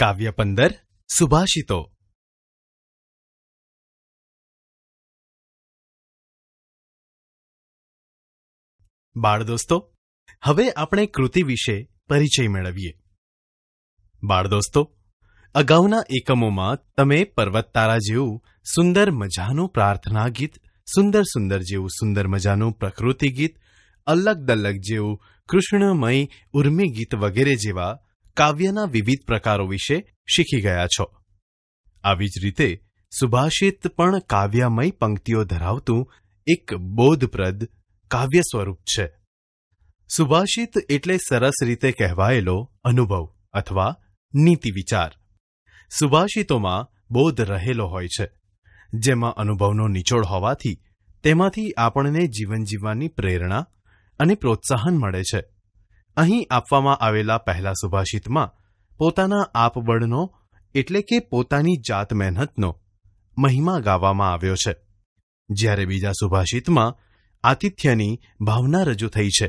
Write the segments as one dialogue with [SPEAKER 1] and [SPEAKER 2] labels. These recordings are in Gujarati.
[SPEAKER 1] કાવ્ય પંદર સુભાષિતો બાળ
[SPEAKER 2] દોસ્તો હવે આપણે કૃતિ વિશે પરિચય મેળવીએ બાળ દોસ્તો અગાઉના એકમોમાં તમે પર્વતતારા જેવું સુંદર મજાનું પ્રાર્થના ગીત સુંદર સુંદર જેવું સુંદર મજાનું પ્રકૃતિ ગીત અલગ દલગ જેવું કૃષ્ણમય ઉર્મી ગીત વગેરે જેવા કાવ્યના વિવિધ પ્રકારો વિશે શીખી ગયા છો આવી જ રીતે સુભાષિત પણ કાવ્યમય પંક્તિઓ ધરાવતું એક બોધપ્રદ કાવ્ય સ્વરૂપ છે સુભાષિત એટલે સરસ રીતે કહેવાયેલો અનુભવ અથવા નીતિ વિચાર સુભાષિતોમાં બોધ રહેલો હોય છે જેમાં અનુભવનો નિચોડ હોવાથી તેમાંથી આપણને જીવન જીવવાની પ્રેરણા અને પ્રોત્સાહન મળે છે અહીં આપવામાં આવેલા પહેલા સુભાષિતમાં પોતાના આપબળનો એટલે કે પોતાની જાત મહેનતનો મહિમા ગાવામાં આવ્યો છે જ્યારે બીજા સુભાષિતમાં આતિથ્યની ભાવના રજૂ થઈ છે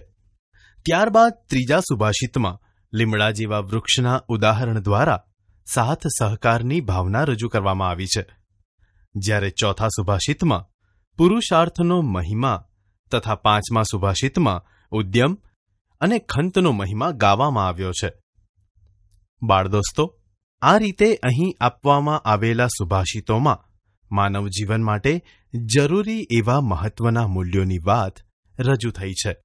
[SPEAKER 2] ત્યારબાદ ત્રીજા સુભાષિતમાં લીમડા જેવા વૃક્ષના ઉદાહરણ દ્વારા સાથ સહકારની ભાવના રજૂ કરવામાં આવી છે જ્યારે ચોથા સુભાષિતમાં પુરુષાર્થનો મહિમા તથા પાંચમા સુભાષિતમાં ઉદ્યમ અને ખંતનો મહિમા ગાવામાં આવ્યો છે બાળદોસ્તો આ રીતે અહીં આપવામાં આવેલા સુભાષિતોમાં માનવ જીવન માટે જરૂરી એવા મહત્વના મૂલ્યોની વાત રજૂ થઈ છે